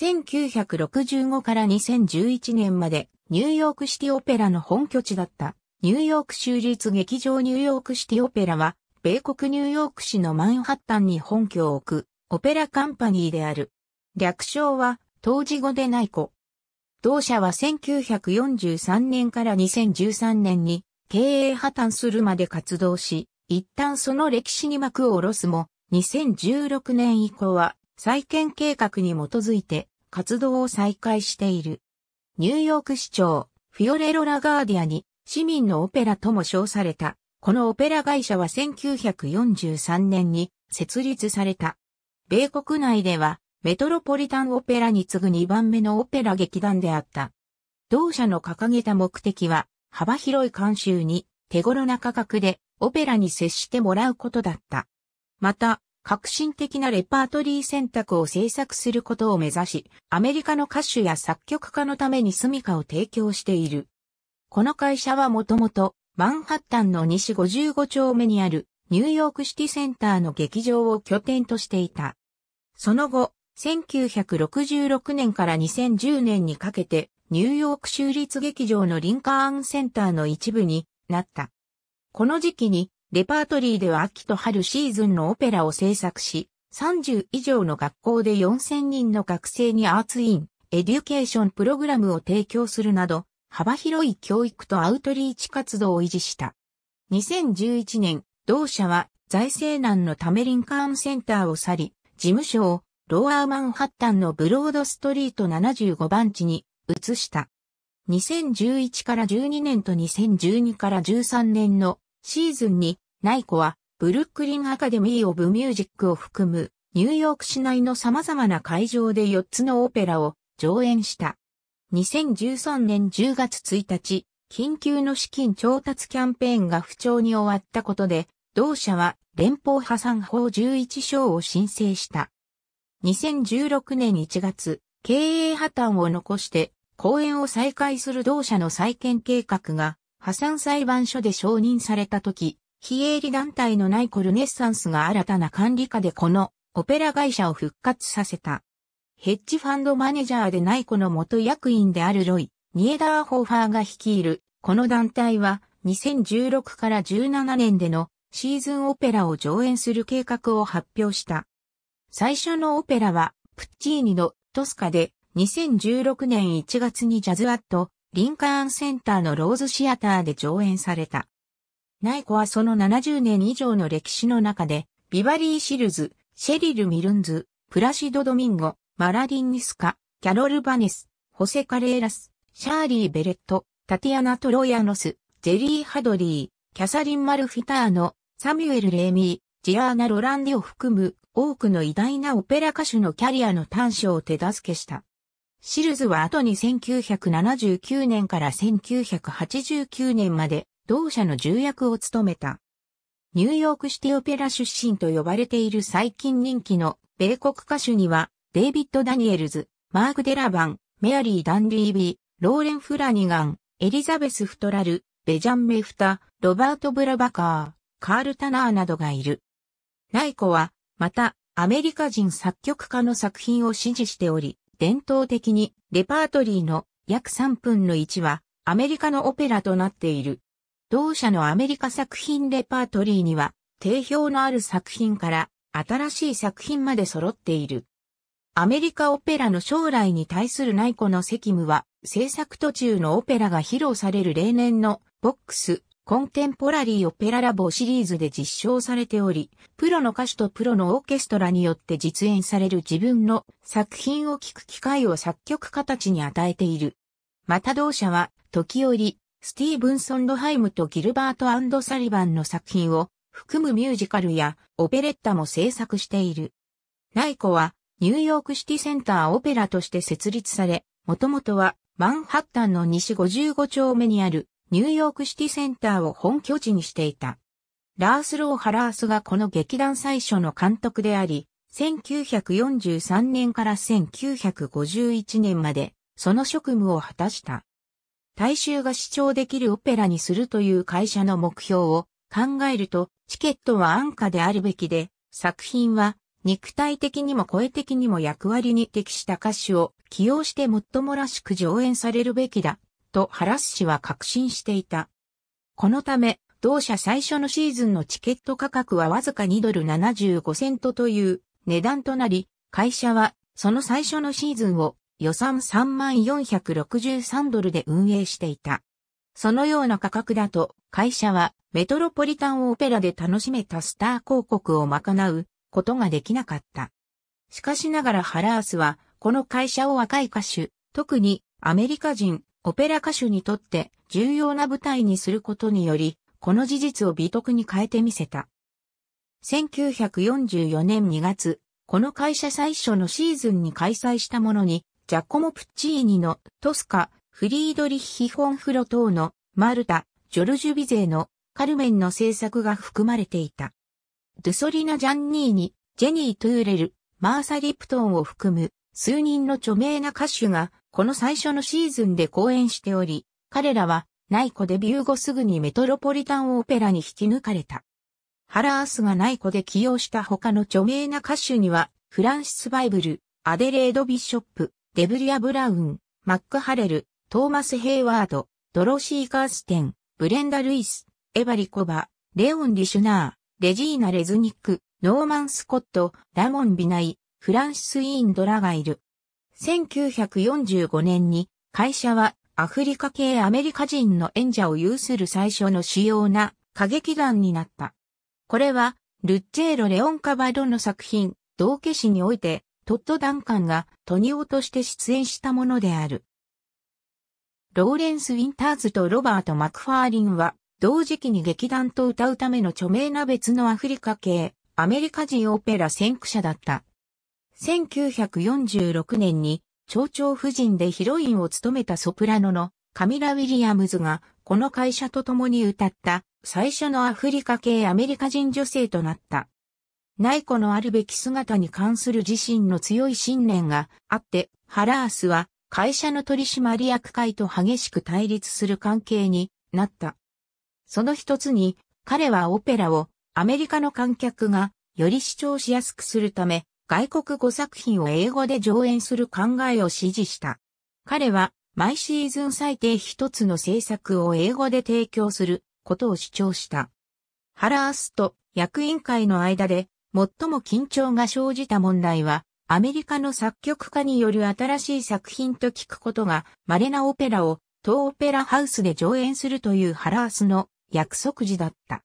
1965から2011年までニューヨークシティオペラの本拠地だったニューヨーク州立劇場ニューヨークシティオペラは米国ニューヨーク市のマンハッタンに本拠を置くオペラカンパニーである。略称は当時語でない子。同社は1943年から2013年に経営破綻するまで活動し、一旦その歴史に幕を下ろすも、2016年以降は再建計画に基づいて活動を再開している。ニューヨーク市長、フィオレロ・ラガーディアに市民のオペラとも称された。このオペラ会社は1943年に設立された。米国内ではメトロポリタンオペラに次ぐ2番目のオペラ劇団であった。同社の掲げた目的は幅広い慣習に手頃な価格でオペラに接してもらうことだった。また、革新的なレパートリー選択を制作することを目指し、アメリカの歌手や作曲家のために住処を提供している。この会社はもともと、マンハッタンの西55丁目にあるニューヨークシティセンターの劇場を拠点としていた。その後、1966年から2010年にかけて、ニューヨーク州立劇場のリンカーンセンターの一部になった。この時期にレパートリーでは秋と春シーズンのオペラを制作し、30以上の学校で4000人の学生にアーツイン、エデュケーションプログラムを提供するなど、幅広い教育とアウトリーチ活動を維持した。2011年、同社は財政難のためリンカーンセンターを去り、事務所をローアーマンハッタンのブロードストリート75番地に移した。2011から12年と2012から13年のシーズンに、ナイコは、ブルックリンアカデミー・オブ・ミュージックを含む、ニューヨーク市内の様々な会場で4つのオペラを上演した。2013年10月1日、緊急の資金調達キャンペーンが不調に終わったことで、同社は連邦破産法11章を申請した。2016年1月、経営破綻を残して、公演を再開する同社の再建計画が破産裁判所で承認された時、非営利団体のないコルネッサンスが新たな管理下でこのオペラ会社を復活させた。ヘッジファンドマネージャーでないこの元役員であるロイ、ニエダー・ホーファーが率いる、この団体は2016から17年でのシーズンオペラを上演する計画を発表した。最初のオペラは、プッチーニのトスカで2016年1月にジャズアットリンカーンセンターのローズシアターで上演された。ナイコはその70年以上の歴史の中で、ビバリー・シルズ、シェリル・ミルンズ、プラシド・ドミンゴ、マラディン・ニスカ、キャロル・バネス、ホセ・カレーラス、シャーリー・ベレット、タティアナ・トロイアノス、ジェリー・ハドリー、キャサリン・マルフィターノ、サミュエル・レーミー、ジアーナ・ロランデを含む多くの偉大なオペラ歌手のキャリアの短所を手助けした。シルズは後に1979年から1989年まで同社の重役を務めた。ニューヨークシティオペラ出身と呼ばれている最近人気の米国歌手には、デイビッド・ダニエルズ、マーク・デラバン、メアリー・ダンリービー、ローレン・フラニガン、エリザベス・フトラル、ベジャン・メフタ、ロバート・ブラバカー、カール・タナーなどがいる。ナイコは、また、アメリカ人作曲家の作品を支持しており、伝統的にレパートリーの約3分の1はアメリカのオペラとなっている。同社のアメリカ作品レパートリーには定評のある作品から新しい作品まで揃っている。アメリカオペラの将来に対する内子の責務は制作途中のオペラが披露される例年のボックスコンテンポラリーオペララボシリーズで実証されており、プロの歌手とプロのオーケストラによって実演される自分の作品を聴く機会を作曲家たちに与えている。また同社は、時折、スティーブン・ソンドハイムとギルバート・サリバンの作品を含むミュージカルやオペレッタも制作している。ナイコはニューヨークシティセンターオペラとして設立され、もともとはマンハッタンの西55丁目にあるニューヨークシティセンターを本拠地にしていた。ラース・ロー・ハラースがこの劇団最初の監督であり、1943年から1951年まで、その職務を果たした。大衆が視聴できるオペラにするという会社の目標を考えると、チケットは安価であるべきで、作品は肉体的にも声的にも役割に適した歌手を起用してもっともらしく上演されるべきだとハラス氏は確信していた。このため、同社最初のシーズンのチケット価格はわずか2ドル75セントという値段となり、会社はその最初のシーズンを予算3463ドルで運営していた。そのような価格だと会社はメトロポリタンオペラで楽しめたスター広告を賄うことができなかった。しかしながらハラースはこの会社を若い歌手、特にアメリカ人、オペラ歌手にとって重要な舞台にすることにより、この事実を美徳に変えてみせた。1944年2月、この会社最初のシーズンに開催したものに、ジャコモ・プッチーニのトスカ、フリードリッヒ・フォンフロ等のマルタ、ジョルジュ・ビゼーのカルメンの制作が含まれていた。ドゥソリナ・ジャンニーニ、ジェニー・トゥーレル、マーサ・リプトンを含む数人の著名な歌手がこの最初のシーズンで公演しており、彼らは、ナイコデビュー後すぐにメトロポリタンオペラに引き抜かれた。ハラースがナイコで起用した他の著名な歌手には、フランシス・バイブル、アデレード・ビッショップ、デブリア・ブラウン、マック・ハレル、トーマス・ヘイワード、ドロシー・カーステン、ブレンダ・ルイス、エバリコバ、レオン・リシュナー、レジーナ・レズニック、ノーマン・スコット、ラモン・ビナイ、フランシス・イーン・ドラがいる。1945年に会社はアフリカ系アメリカ人の演者を有する最初の主要な歌劇団になった。これは、ルッチェーロ・レオン・カバロの作品、道化師において、トット・ダンカンがトニオとして出演したものである。ローレンス・ウィンターズとロバート・マクファーリンは、同時期に劇団と歌うための著名な別のアフリカ系、アメリカ人オペラ先駆者だった。1946年に、蝶々夫人でヒロインを務めたソプラノのカミラ・ウィリアムズが、この会社と共に歌った最初のアフリカ系アメリカ人女性となった。内子のあるべき姿に関する自身の強い信念があって、ハラースは会社の取締役会と激しく対立する関係になった。その一つに、彼はオペラをアメリカの観客がより視聴しやすくするため、外国語作品を英語で上演する考えを支持した。彼は毎シーズン最低一つの制作を英語で提供することを主張した。ハラースと役員会の間で最も緊張が生じた問題はアメリカの作曲家による新しい作品と聞くことが稀なオペラを当オペラハウスで上演するというハラースの約束時だった。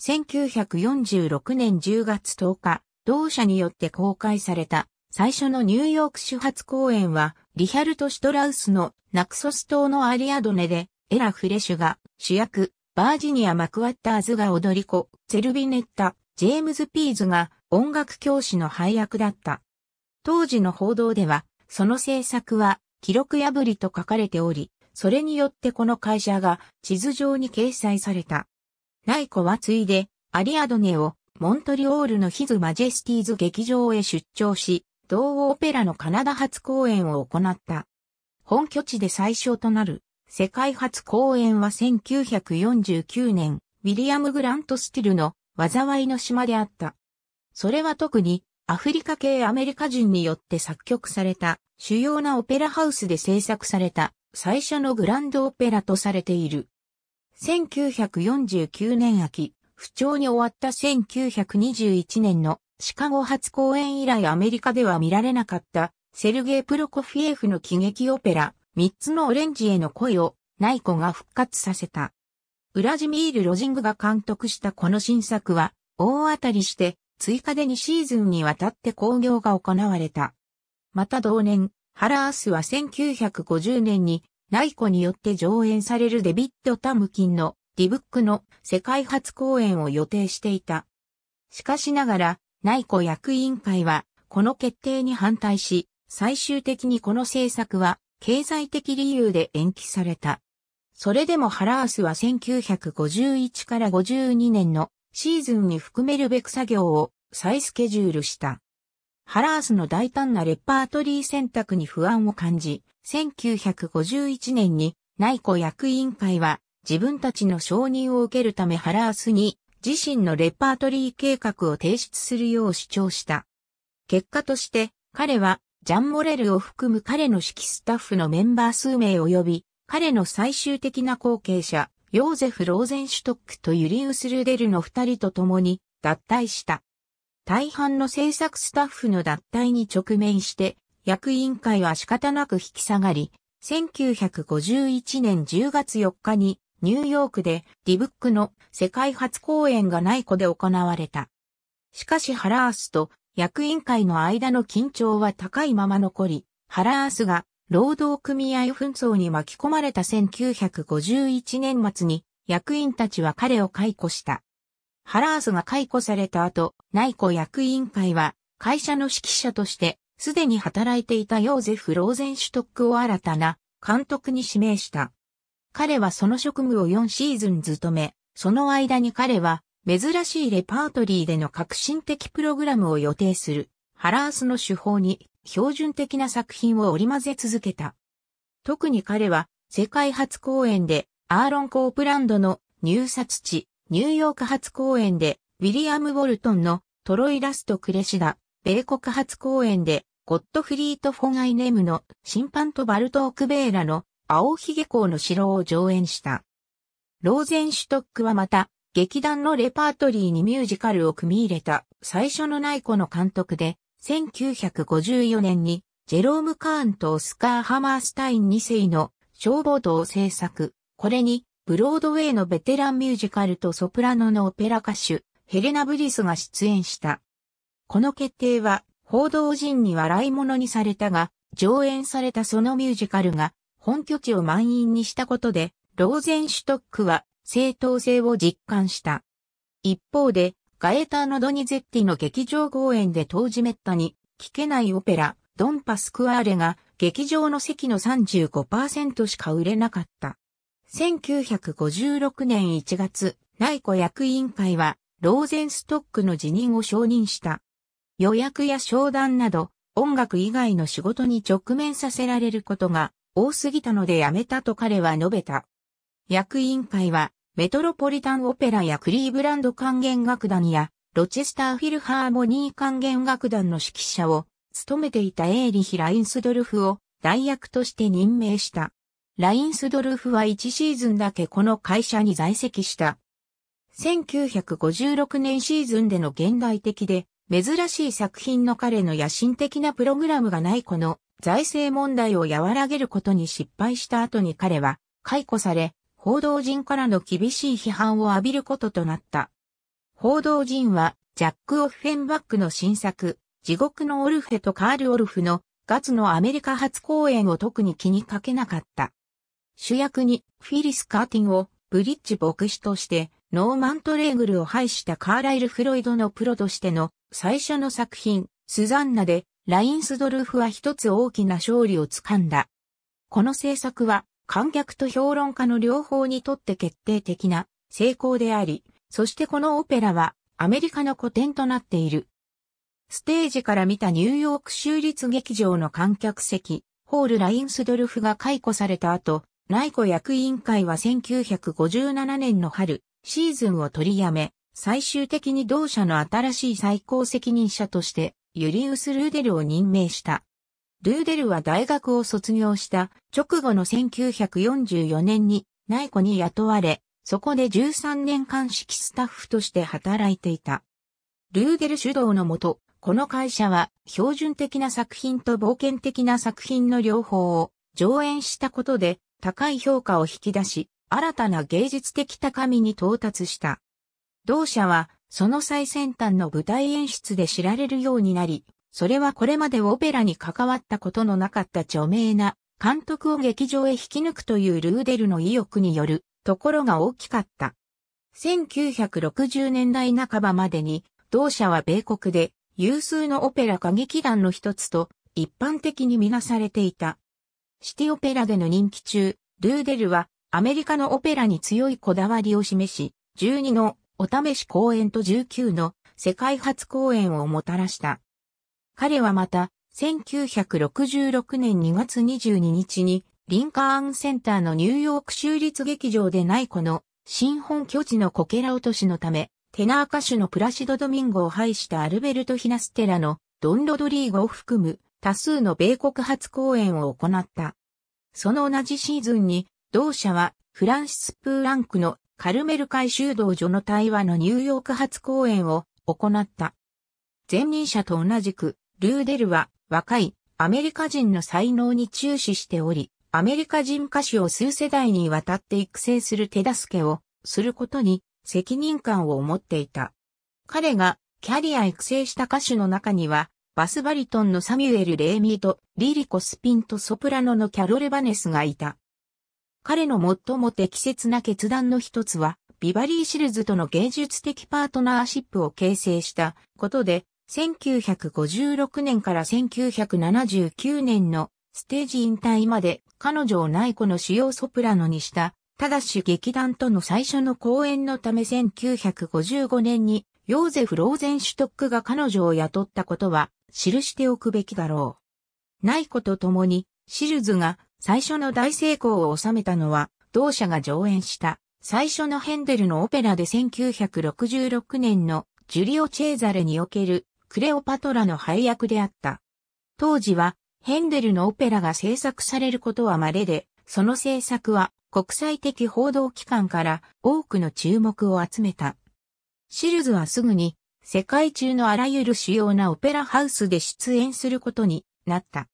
1946年10月10日、同社によって公開された最初のニューヨーク主発公演は、リヒャルト・シュトラウスのナクソス島のアリアドネで、エラ・フレシュが主役、バージニア・マクワッターズが踊り子、セルビネッタ、ジェームズ・ピーズが音楽教師の配役だった。当時の報道では、その制作は記録破りと書かれており、それによってこの会社が地図上に掲載された。ナイコはついで、アリアドネをモントリオールのヒズ・マジェスティーズ劇場へ出張し、同オペラのカナダ初公演を行った。本拠地で最小となる世界初公演は1949年、ウィリアム・グラント・スティルの災いの島であった。それは特にアフリカ系アメリカ人によって作曲された主要なオペラハウスで制作された最初のグランドオペラとされている。1949年秋、不調に終わった1921年のシカゴ初公演以来アメリカでは見られなかったセルゲイ・プロコフィエフの喜劇オペラ、三つのオレンジへの恋をナイコが復活させた。ウラジミール・ロジングが監督したこの新作は大当たりして追加で2シーズンにわたって興行が行われた。また同年、ハラースは1950年にナイコによって上演されるデビッド・タムキンのディブックの世界初公演を予定していた。しかしながら、内湖役員会は、この決定に反対し、最終的にこの政策は、経済的理由で延期された。それでもハラースは1951から52年のシーズンに含めるべく作業を再スケジュールした。ハラースの大胆なレパートリー選択に不安を感じ、1951年に内湖役員会は自分たちの承認を受けるためハラースに自身のレパートリー計画を提出するよう主張した。結果として彼はジャン・モレルを含む彼の指揮スタッフのメンバー数名及び彼の最終的な後継者ヨーゼフ・ローゼンシュトックとユリウス・ルデルの二人と共に脱退した。大半の制作スタッフの脱退に直面して役員会は仕方なく引き下がり、1951年10月4日にニューヨークでディブックの世界初公演がない子で行われた。しかしハラースと役員会の間の緊張は高いまま残り、ハラースが労働組合紛争に巻き込まれた1951年末に役員たちは彼を解雇した。ハラースが解雇された後、内コ役員会は会社の指揮者としてすでに働いていたヨーゼフ・ローゼンシュトックを新たな監督に指名した。彼はその職務を4シーズン務め、その間に彼は、珍しいレパートリーでの革新的プログラムを予定する、ハラースの手法に標準的な作品を織り交ぜ続けた。特に彼は、世界初公演で、アーロン・コープランドの入札地、ニューヨーク初公演で、ウィリアム・ウォルトンのトロイ・ラスト・クレシダ、米国初公演で、ゴットフリート・フォガイネムの審判とバルトーク・ベーラの青髭公の城を上演した。ローゼンシュトックはまた、劇団のレパートリーにミュージカルを組み入れた最初のない子の監督で、1954年にジェローム・カーンとオスカー・ハマースタイン2世の消防道を制作。これに、ブロードウェイのベテランミュージカルとソプラノのオペラ歌手、ヘレナ・ブリスが出演した。この決定は、報道陣に笑い物にされたが、上演されたそのミュージカルが、本拠地を満員にしたことで、ローゼンシュトックは正当性を実感した。一方で、ガエターノ・ドニゼッティの劇場公演で当時めったに聞けないオペラ、ドン・パスクアーレが劇場の席の35%しか売れなかった。1956年1月、内閣役員会はローゼンストックの辞任を承認した。予約や商談など音楽以外の仕事に直面させられることが多すぎたのでやめたと彼は述べた。役員会は、メトロポリタンオペラやクリーブランド管弦楽団や、ロチェスターフィルハーモニー管弦楽団の指揮者を、務めていたエーリヒ・ラインスドルフを代役として任命した。ラインスドルフは1シーズンだけこの会社に在籍した。1956年シーズンでの現代的で珍しい作品の彼の野心的なプログラムがないこの財政問題を和らげることに失敗した後に彼は解雇され、報道陣からの厳しい批判を浴びることとなった。報道陣は、ジャック・オフェンバックの新作、地獄のオルフェとカール・オルフのガツのアメリカ初公演を特に気にかけなかった。主役にフィリス・カーティンをブリッジ牧師として、ノーマントレーグルを廃したカーライル・フロイドのプロとしての最初の作品、スザンナでラインスドルフは一つ大きな勝利をつかんだ。この政策は観客と評論家の両方にとって決定的な成功であり、そしてこのオペラはアメリカの古典となっている。ステージから見たニューヨーク州立劇場の観客席、ホールラインスドルフが解雇された後、内湖役員会は1957年の春、シーズンを取りやめ、最終的に同社の新しい最高責任者としてユリウス・ルーデルを任命した。ルーデルは大学を卒業した直後の1944年に内湖に雇われ、そこで13年間指揮スタッフとして働いていた。ルーデル主導のもと、この会社は標準的な作品と冒険的な作品の両方を上演したことで高い評価を引き出し、新たな芸術的高みに到達した。同社はその最先端の舞台演出で知られるようになり、それはこれまでオペラに関わったことのなかった著名な監督を劇場へ引き抜くというルーデルの意欲によるところが大きかった。1960年代半ばまでに、同社は米国で有数のオペラ歌劇団の一つと一般的にみなされていた。シティオペラでの人気中、ルーデルはアメリカのオペラに強いこだわりを示し、12のお試し公演と19の世界初公演をもたらした。彼はまた、1966年2月22日に、リンカーンセンターのニューヨーク州立劇場でないこの、新本拠地のコケラ落としのため、テナー歌手のプラシド・ドミンゴを排したアルベルト・ヒナステラのドン・ロドリーゴを含む多数の米国初公演を行った。その同じシーズンに、同社はフランシス・プーランクのカルメル会修道所の対話のニューヨーク初公演を行った。前任者と同じく、ルーデルは若いアメリカ人の才能に注視しており、アメリカ人歌手を数世代にわたって育成する手助けをすることに責任感を持っていた。彼がキャリア育成した歌手の中には、バスバリトンのサミュエル・レーミーと、リリコ・スピンとソプラノのキャロル・バネスがいた。彼の最も適切な決断の一つは、ビバリー・シルズとの芸術的パートナーシップを形成したことで、1956年から1979年のステージ引退まで彼女をナイコの主要ソプラノにした、ただし劇団との最初の公演のため1955年にヨーゼフ・ローゼンシュトックが彼女を雇ったことは記しておくべきだろう。ナイコと共にシルズが最初の大成功を収めたのは、同社が上演した最初のヘンデルのオペラで1966年のジュリオ・チェーザレにおけるクレオパトラの配役であった。当時はヘンデルのオペラが制作されることは稀で、その制作は国際的報道機関から多くの注目を集めた。シルズはすぐに世界中のあらゆる主要なオペラハウスで出演することになった。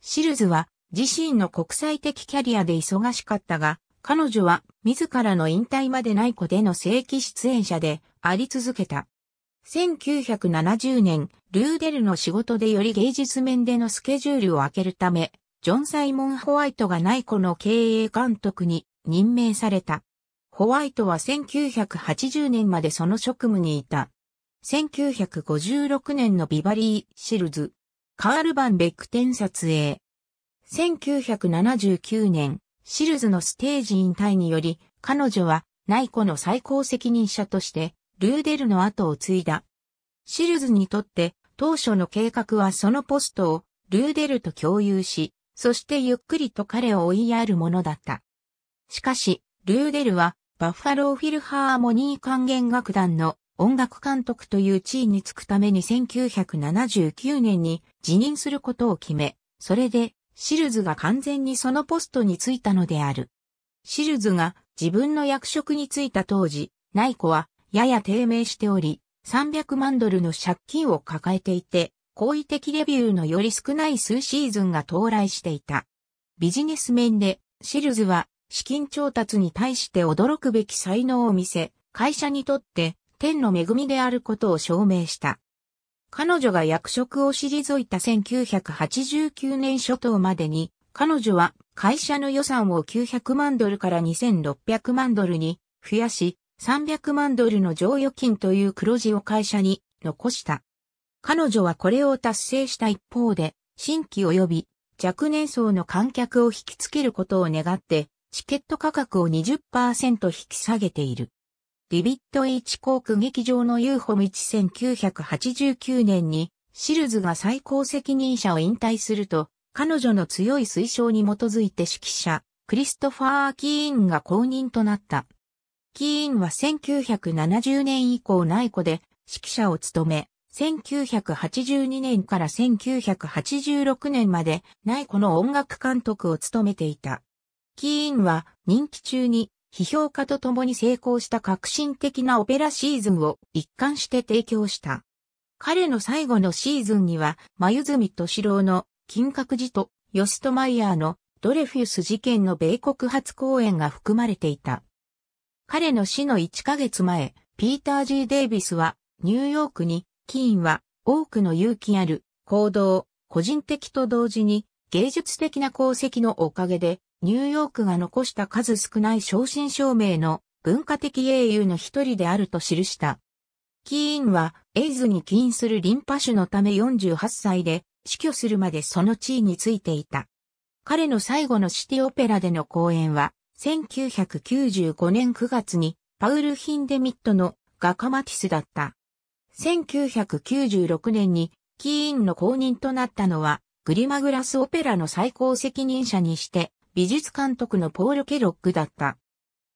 シルズは自身の国際的キャリアで忙しかったが、彼女は自らの引退までない子での正規出演者であり続けた。1970年、ルーデルの仕事でより芸術面でのスケジュールを開けるため、ジョン・サイモン・ホワイトがない子の経営監督に任命された。ホワイトは1980年までその職務にいた。1956年のビバリー・シルズ、カール・バン・ベックテン撮影、1979年、シルズのステージ引退により、彼女は内湖の最高責任者として、ルーデルの後を継いだ。シルズにとって、当初の計画はそのポストをルーデルと共有し、そしてゆっくりと彼を追いやるものだった。しかし、ルーデルはバッファローフィルハーモニー管弦楽団の音楽監督という地位につくために1979年に辞任することを決め、それでシルズが完全にそのポストに就いたのである。シルズが自分の役職に就いた当時、ナイコはやや低迷しており、300万ドルの借金を抱えていて、好意的レビューのより少ない数シーズンが到来していた。ビジネス面で、シルズは資金調達に対して驚くべき才能を見せ、会社にとって天の恵みであることを証明した。彼女が役職を退いた1989年初頭までに、彼女は会社の予算を900万ドルから2600万ドルに増やし、300万ドルの剰余金という黒字を会社に残した。彼女はこれを達成した一方で、新規及び若年層の観客を引きつけることを願って、チケット価格を20%引き下げている。ビビットイーチ航空劇場の UFO 1989年に、シルズが最高責任者を引退すると、彼女の強い推奨に基づいて指揮者、クリストファー・キーンが公認となった。キーンは1970年以降内湖で指揮者を務め、1982年から1986年まで内湖の音楽監督を務めていた。キーンは任期中に批評家と共に成功した革新的なオペラシーズンを一貫して提供した。彼の最後のシーズンには、眉住敏郎の金閣寺とヨストマイヤーのドレフィス事件の米国初公演が含まれていた。彼の死の1ヶ月前、ピーター・ジー・デイビスは、ニューヨークに、キーンは、多くの勇気ある、行動、個人的と同時に、芸術的な功績のおかげで、ニューヨークが残した数少ない正真正銘の文化的英雄の一人であると記した。キーンはエイズに起因するリンパ腫のため48歳で死去するまでその地位についていた。彼の最後のシティオペラでの公演は1995年9月にパウル・ヒンデミットの画家マティスだった。1996年にキーンの公認となったのはグリマグラスオペラの最高責任者にして美術監督のポール・ケロックだった。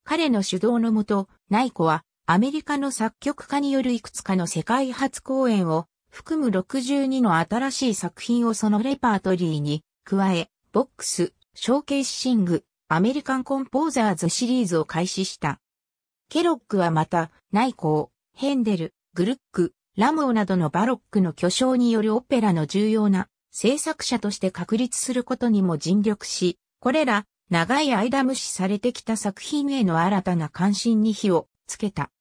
彼の主導のもと、ナイコはアメリカの作曲家によるいくつかの世界初公演を含む62の新しい作品をそのレパートリーに加え、ボックス、ショーケーシング、アメリカンコンポーザーズシリーズを開始した。ケロックはまた、ナコ向、ヘンデル、グルック、ラムオなどのバロックの巨匠によるオペラの重要な制作者として確立することにも尽力し、これら、長い間無視されてきた作品への新たな関心に火をつけた。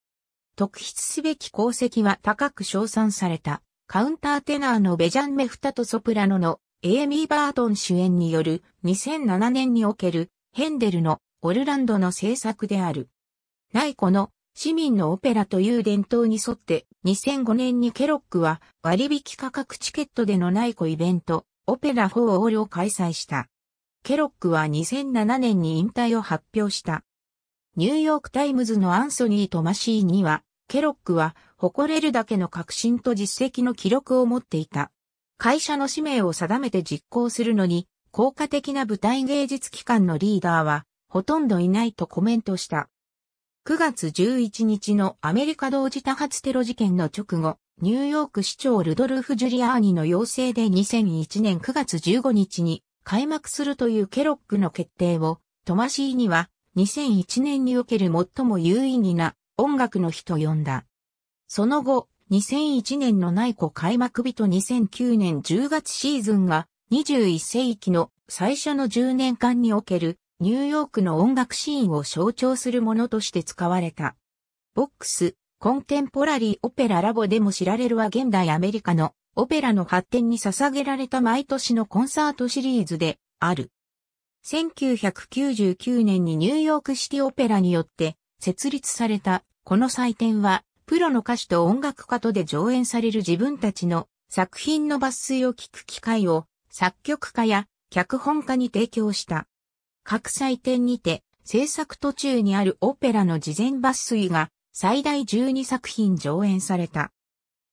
特筆すべき功績は高く称賛された、カウンターテナーのベジャン・メフタとソプラノのエイミー・バートン主演による2007年におけるヘンデルのオルランドの制作である。いこの市民のオペラという伝統に沿って2005年にケロックは割引価格チケットでのい湖イベントオペラ4オールを開催した。ケロックは2007年に引退を発表した。ニューヨークタイムズのアンソニー・トマシーには、ケロックは誇れるだけの革新と実績の記録を持っていた。会社の使命を定めて実行するのに、効果的な舞台芸術機関のリーダーは、ほとんどいないとコメントした。9月11日のアメリカ同時多発テロ事件の直後、ニューヨーク市長ルドルフ・ジュリアーニの要請で2001年9月15日に開幕するというケロックの決定を、トマシーには2001年における最も有意義な音楽の日と呼んだ。その後、2001年の内湖開幕日と2009年10月シーズンが21世紀の最初の10年間におけるニューヨークの音楽シーンを象徴するものとして使われた。ボックス、コンテンポラリーオペララボでも知られるは現代アメリカのオペラの発展に捧げられた毎年のコンサートシリーズである。1999年にニューヨークシティオペラによって設立されたこの祭典はプロの歌手と音楽家とで上演される自分たちの作品の抜粋を聞く機会を作曲家や脚本家に提供した。各祭典にて制作途中にあるオペラの事前抜粋が最大12作品上演された。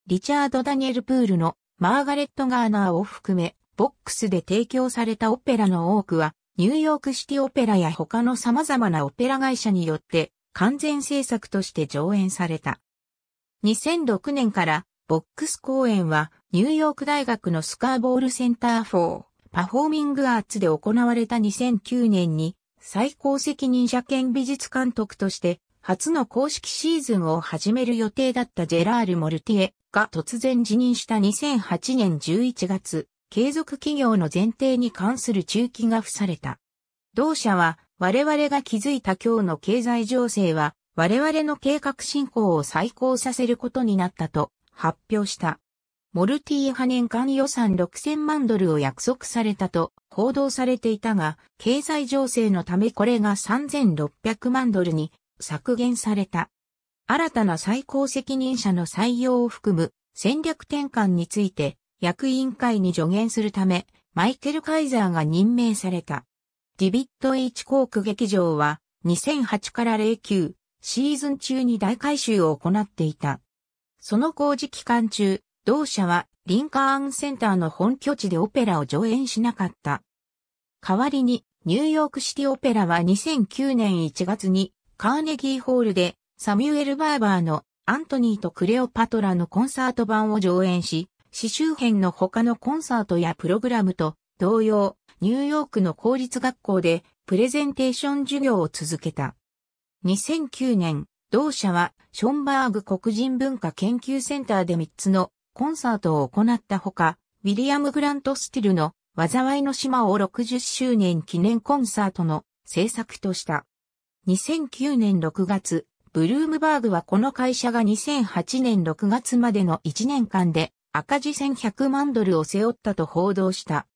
リチャード・ダニエル・プールのマーガレット・ガーナーを含め、ボックスで提供されたオペラの多くは、ニューヨークシティオペラや他の様々なオペラ会社によって完全制作として上演された。2006年からボックス公演はニューヨーク大学のスカーボールセンター4パフォーミングアーツで行われた2009年に最高責任者兼美術監督として初の公式シーズンを始める予定だったジェラール・モルティエが突然辞任した2008年11月、継続企業の前提に関する中期が付された。同社は我々が築いた今日の経済情勢は我々の計画進行を再考させることになったと発表した。モルティ派年間予算6000万ドルを約束されたと報道されていたが、経済情勢のためこれが3600万ドルに削減された。新たな最高責任者の採用を含む戦略転換について役員会に助言するため、マイケル・カイザーが任命された。ディビット・エイチ・コーク劇場は2008から09シーズン中に大改修を行っていた。その工事期間中、同社はリンカーンセンターの本拠地でオペラを上演しなかった。代わりにニューヨークシティオペラは2009年1月にカーネギーホールでサミュエル・バーバーのアントニーとクレオパトラのコンサート版を上演し、詩集編の他のコンサートやプログラムと同様、ニューヨークの公立学校でプレゼンテーション授業を続けた。2009年、同社はションバーグ黒人文化研究センターで3つのコンサートを行ったほか、ウィリアム・グラント・スティルの災いの島を60周年記念コンサートの制作とした。2009年6月、ブルームバーグはこの会社が2008年6月までの1年間で赤字1100万ドルを背負ったと報道した。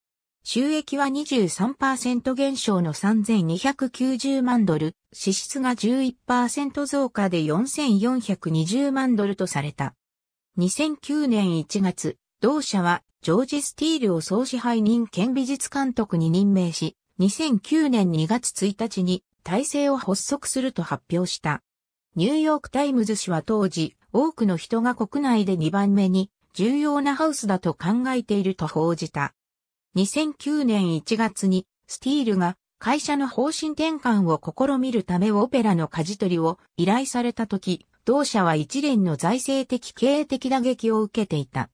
収益は23%減少の3290万ドル、支出が11%増加で4420万ドルとされた。2009年1月、同社はジョージ・スティールを総支配人兼美術監督に任命し、2009年2月1日に体制を発足すると発表した。ニューヨークタイムズ紙は当時、多くの人が国内で2番目に重要なハウスだと考えていると報じた。2009年1月にスティールが会社の方針転換を試みるためオペラの舵取りを依頼された時、同社は一連の財政的経営的打撃を受けていた。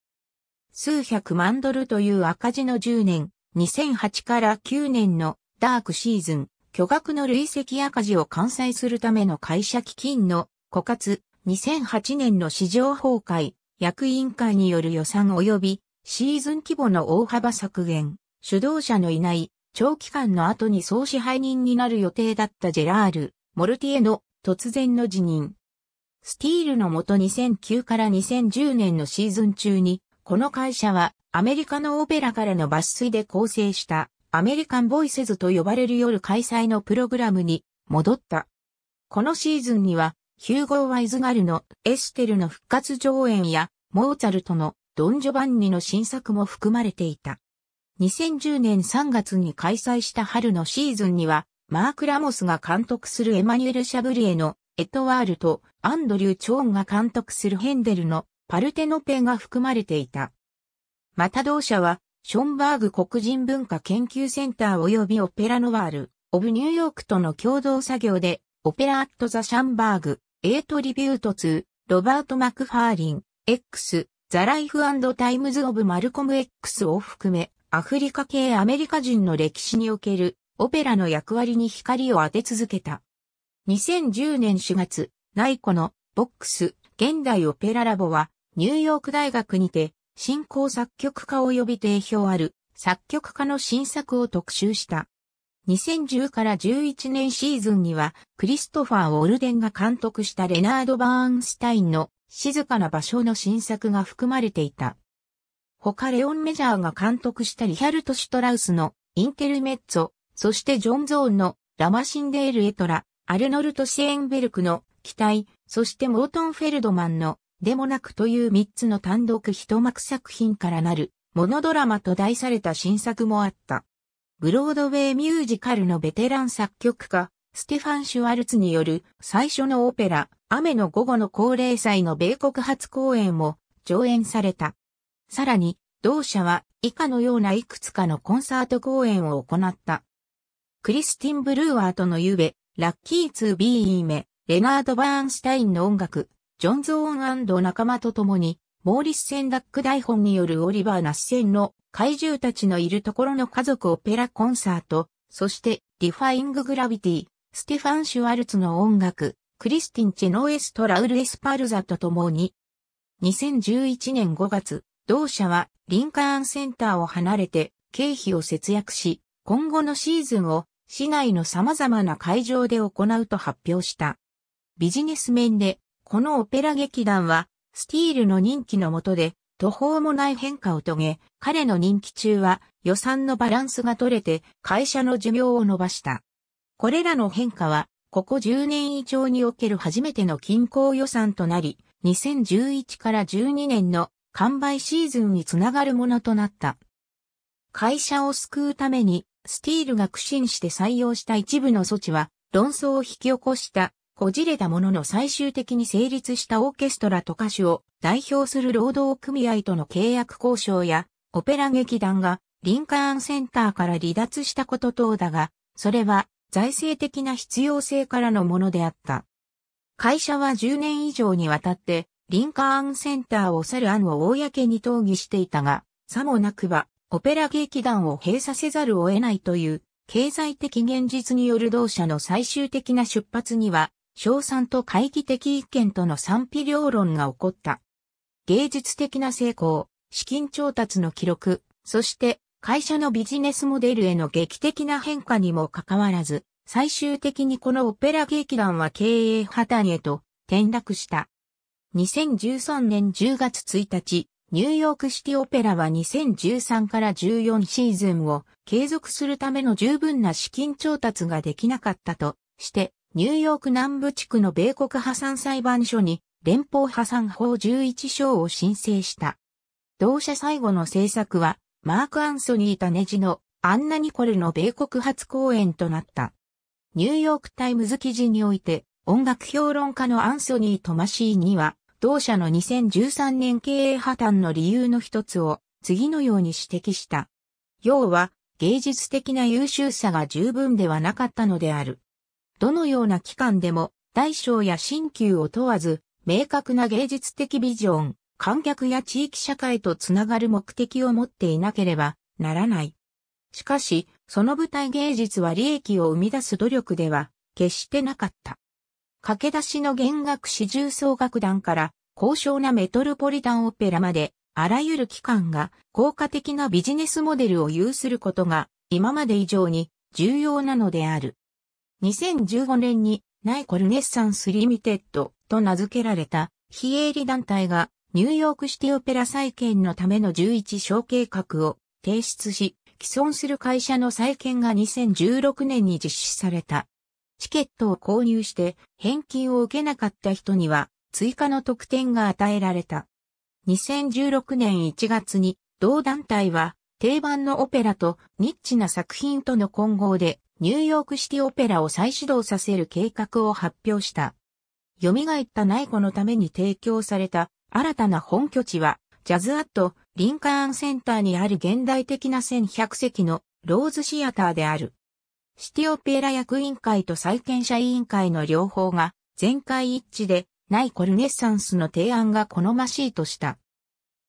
数百万ドルという赤字の10年、2008から9年のダークシーズン、巨額の累積赤字を完済するための会社基金の枯渇、2008年の市場崩壊、役員会による予算及びシーズン規模の大幅削減、主導者のいない長期間の後に総支配人になる予定だったジェラール・モルティエの突然の辞任。スティールのもと2009から2010年のシーズン中に、この会社はアメリカのオペラからの抜粋で構成したアメリカンボイセズと呼ばれる夜開催のプログラムに戻った。このシーズンには、ヒューゴー・ワイズガルのエステルの復活上演や、モーツァルトのドン・ジョバンニの新作も含まれていた。2010年3月に開催した春のシーズンには、マーク・ラモスが監督するエマニュエル・シャブリエのエトワールとアンドリュー・チョーンが監督するヘンデルのパルテノペが含まれていた。また同社はションバーグ黒人文化研究センター及びオペラノワール、オブニューヨークとの共同作業で、オペラアットザ・シャンバーグ、エイトリビュート2、ロバート・マクファーリン、X、ザ・ライフタイムズ・オブ・マルコム X を含め、アフリカ系アメリカ人の歴史における、オペラの役割に光を当て続けた。2010年4月、ナイコの、ボックス、現代オペララボは、ニューヨーク大学にて、新興作曲家及び定評ある作曲家の新作を特集した。2010から11年シーズンには、クリストファー・オルデンが監督したレナード・バーンスタインの静かな場所の新作が含まれていた。他レオン・メジャーが監督したリハルト・シュトラウスのインテルメッツォ、そしてジョン・ゾーンのラマシンデール・エトラ、アルノルト・シェーンベルクの期待、そしてモートン・フェルドマンのでもなくという3つの単独一幕作品からなる、モノドラマと題された新作もあった。ブロードウェイミュージカルのベテラン作曲家、ステファン・シュワルツによる最初のオペラ、雨の午後の高齢祭の米国初公演も上演された。さらに、同社は以下のようないくつかのコンサート公演を行った。クリスティン・ブルーアーとのゆべ、ラッキー・ツー・ビー・イーメ、レナード・バーンスタインの音楽、ジョンズ・オン仲間と共に、モーリス・センダック台本によるオリバー・ナッセンの怪獣たちのいるところの家族オペラコンサート、そしてディファイング・グラビティ、ステファン・シュワルツの音楽、クリスティン・チェノエスト・ラウル・エスパルザと共に、2011年5月、同社はリンカーンセンターを離れて経費を節約し、今後のシーズンを市内の様々な会場で行うと発表した。ビジネス面でこのオペラ劇団は、スティールの任期の下で、途方もない変化を遂げ、彼の任期中は予算のバランスが取れて会社の寿命を伸ばした。これらの変化は、ここ10年以上における初めての均衡予算となり、2011から12年の完売シーズンにつながるものとなった。会社を救うために、スティールが苦心して採用した一部の措置は、論争を引き起こしたこじれたものの最終的に成立したオーケストラと歌手を代表する労働組合との契約交渉や、オペラ劇団がリンカーンセンターから離脱したこと等だが、それは財政的な必要性からのものであった。会社は10年以上にわたって、リンカーンセンターを去る案を公に討議していたが、さもなくば、オペラ劇団を閉鎖せざるを得ないという、経済的現実による同社の最終的な出発には、賞賛と会議的意見との賛否両論が起こった。芸術的な成功、資金調達の記録、そして会社のビジネスモデルへの劇的な変化にもかかわらず、最終的にこのオペラ劇団は経営破綻へと転落した。2013年10月1日、ニューヨークシティオペラは2013から14シーズンを継続するための十分な資金調達ができなかったとしてニューヨーク南部地区の米国破産裁判所に連邦破産法11章を申請した。同社最後の政策は、マーク・アンソニー・タネジのアンナ・ニコルの米国初公演となった。ニューヨークタイムズ記事において、音楽評論家のアンソニー・トマシーには、同社の2013年経営破綻の理由の一つを、次のように指摘した。要は、芸術的な優秀さが十分ではなかったのである。どのような機関でも、大小や新旧を問わず、明確な芸術的ビジョン、観客や地域社会とつながる目的を持っていなければならない。しかし、その舞台芸術は利益を生み出す努力では、決してなかった。駆け出しの弦楽四重奏楽団から、高尚なメトロポリタンオペラまで、あらゆる機関が効果的なビジネスモデルを有することが、今まで以上に重要なのである。2015年にナイコルネッサンスリミテッドと名付けられた非営利団体がニューヨークシティオペラ再建のための11小計画を提出し、既存する会社の再建が2016年に実施された。チケットを購入して返金を受けなかった人には追加の特典が与えられた。2016年1月に同団体は定番のオペラとニッチな作品との混合でニューヨークシティオペラを再始動させる計画を発表した。蘇った内湖のために提供された新たな本拠地は、ジャズアット・リンカーンセンターにある現代的な1100席のローズシアターである。シティオペラ役員会と再建者委員会の両方が全会一致でナイコルネッサンスの提案が好ましいとした。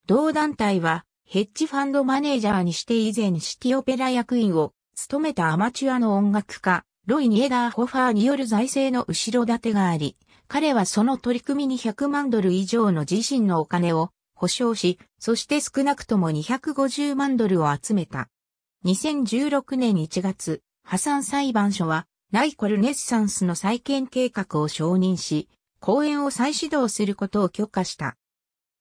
同団体はヘッジファンドマネージャーにして以前シティオペラ役員を勤めたアマチュアの音楽家、ロイ・ニエダーホファーによる財政の後ろ盾があり、彼はその取り組みに100万ドル以上の自身のお金を保証し、そして少なくとも250万ドルを集めた。2016年1月、破産裁判所は、ライコルネッサンスの再建計画を承認し、公演を再始動することを許可した。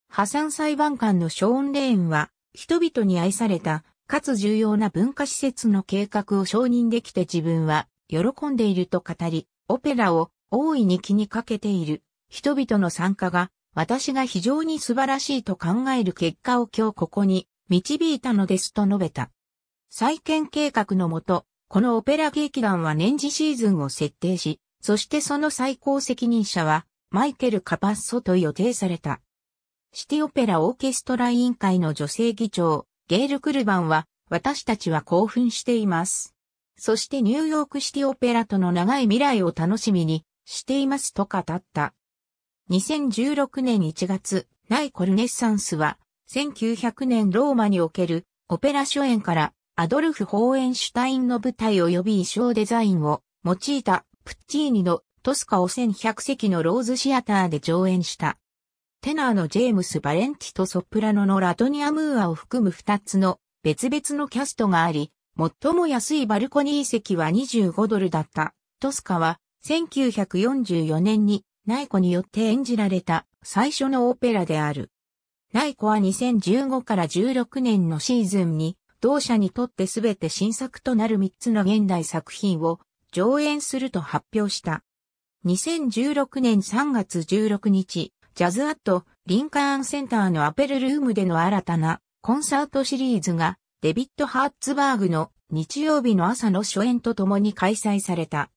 破産裁判官のショーン・レーンは、人々に愛されたかつ重要な文化施設の計画を承認できて自分は喜んでいると語り、オペラを大いに気にかけている人々の参加が私が非常に素晴らしいと考える結果を今日ここに導いたのですと述べた。再建計画のもと、このオペラ劇団は年次シーズンを設定し、そしてその最高責任者はマイケル・カパッソと予定された。シティオペラオーケストラ委員会の女性議長、ゲール・クルバンは、私たちは興奮しています。そしてニューヨークシティオペラとの長い未来を楽しみにしていますと語った。2016年1月、ナイコルネッサンスは、1900年ローマにおけるオペラ初演からアドルフ・ホーエンシュタインの舞台及び衣装デザインを用いたプッチーニのトスカを1100席のローズシアターで上演した。テナーのジェームス・バレンティとソプラノのラトニア・ムーアを含む2つの別々のキャストがあり、最も安いバルコニー席は25ドルだった。トスカは1944年にナイコによって演じられた最初のオペラである。ナイコは2015から16年のシーズンに同社にとってすべて新作となる3つの現代作品を上演すると発表した。2016年3月16日、ジャズアット、リンカーンセンターのアペルルームでの新たなコンサートシリーズがデビッド・ハーツバーグの日曜日の朝の初演とともに開催された。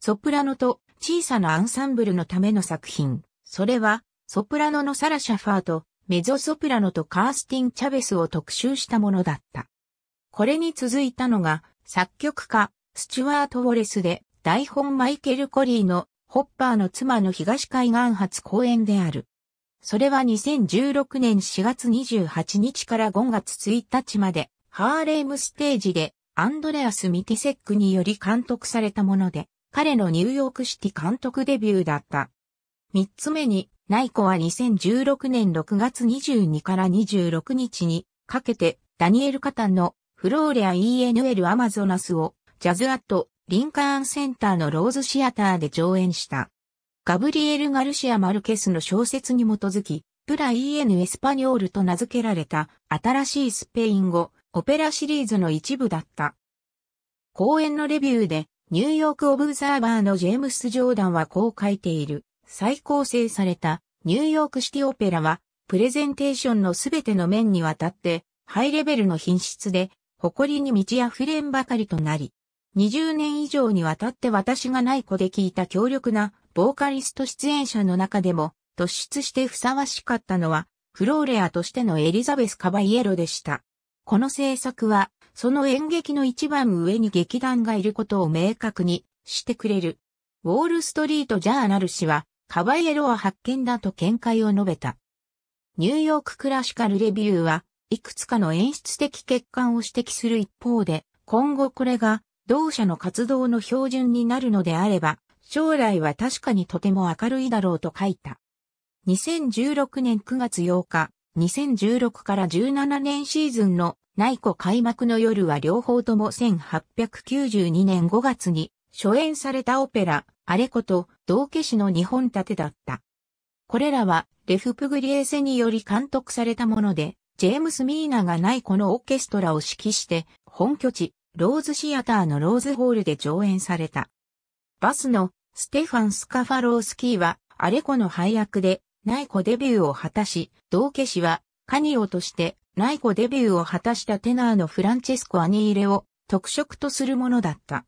ソプラノと小さなアンサンブルのための作品。それは、ソプラノのサラ・シャファーとメゾソプラノとカースティン・チャベスを特集したものだった。これに続いたのが作曲家、スチュワート・ウォレスで台本マイケル・コリーのホッパーの妻の東海岸発公演である。それは2016年4月28日から5月1日まで、ハーレームステージで、アンドレアス・ミティセックにより監督されたもので、彼のニューヨークシティ監督デビューだった。三つ目に、ナイコは2016年6月22から26日にかけて、ダニエル・カタンのフローレア ENL アマゾナスをジャズアットリンカーンセンターのローズシアターで上演した。ガブリエル・ガルシア・マルケスの小説に基づき、プライエヌ・エスパニョールと名付けられた新しいスペイン語、オペラシリーズの一部だった。公演のレビューで、ニューヨーク・オブザーバーのジェームス・ジョーダンはこう書いている。再構成されたニューヨークシティオペラは、プレゼンテーションのすべての面にわたって、ハイレベルの品質で、誇りに満ち溢れんばかりとなり、20年以上にわたって私がない子で聞いた強力なボーカリスト出演者の中でも突出してふさわしかったのはフローレアとしてのエリザベス・カバイエロでした。この制作はその演劇の一番上に劇団がいることを明確にしてくれる。ウォールストリート・ジャーナル氏はカバイエロは発見だと見解を述べた。ニューヨーククラシカルレビューはいくつかの演出的欠陥を指摘する一方で今後これが同社の活動の標準になるのであれば、将来は確かにとても明るいだろうと書いた。2016年9月8日、2016から17年シーズンの内湖開幕の夜は両方とも1892年5月に初演されたオペラ、アレコと道化師の二本立てだった。これらはレフ・プグリエセにより監督されたもので、ジェームス・ミーナが内湖のオーケストラを指揮して、本拠地、ローズシアターのローズホールで上演された。バスのステファン・スカファロースキーは、アレコの配役で、ナイコデビューを果たし、道化師は、カニオとして、ナイコデビューを果たしたテナーのフランチェスコ・アニーレを特色とするものだった。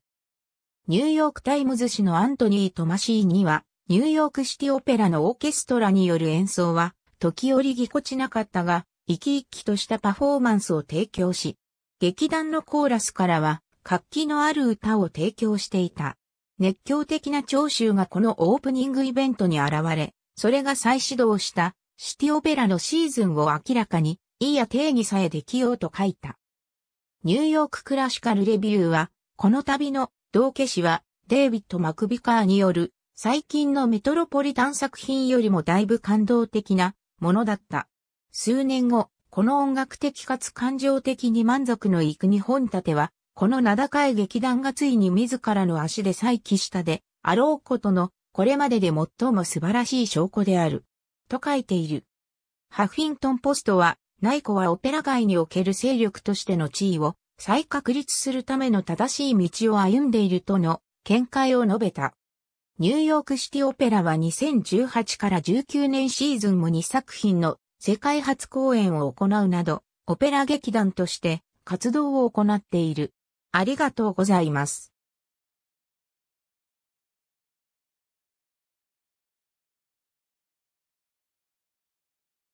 ニューヨークタイムズ誌のアントニー・トマシーには、ニューヨークシティオペラのオーケストラによる演奏は、時折ぎこちなかったが、生き生きとしたパフォーマンスを提供し、劇団のコーラスからは活気のある歌を提供していた。熱狂的な聴衆がこのオープニングイベントに現れ、それが再始動したシティオペラのシーズンを明らかに、いいや定義さえできようと書いた。ニューヨーククラシカルレビューは、この旅の道化師はデイビッド・マクビカーによる最近のメトロポリタン作品よりもだいぶ感動的なものだった。数年後、この音楽的かつ感情的に満足のいく日本立ては、この名高い劇団がついに自らの足で再起したで、あろうことの、これまでで最も素晴らしい証拠である。と書いている。ハフィントンポストは、内子はオペラ界における勢力としての地位を再確立するための正しい道を歩んでいるとの見解を述べた。ニューヨークシティオペラは2018から19年シーズンも2作品の世界初公演を行うなど、オペラ劇団として活動を行っている。ありがとうございます。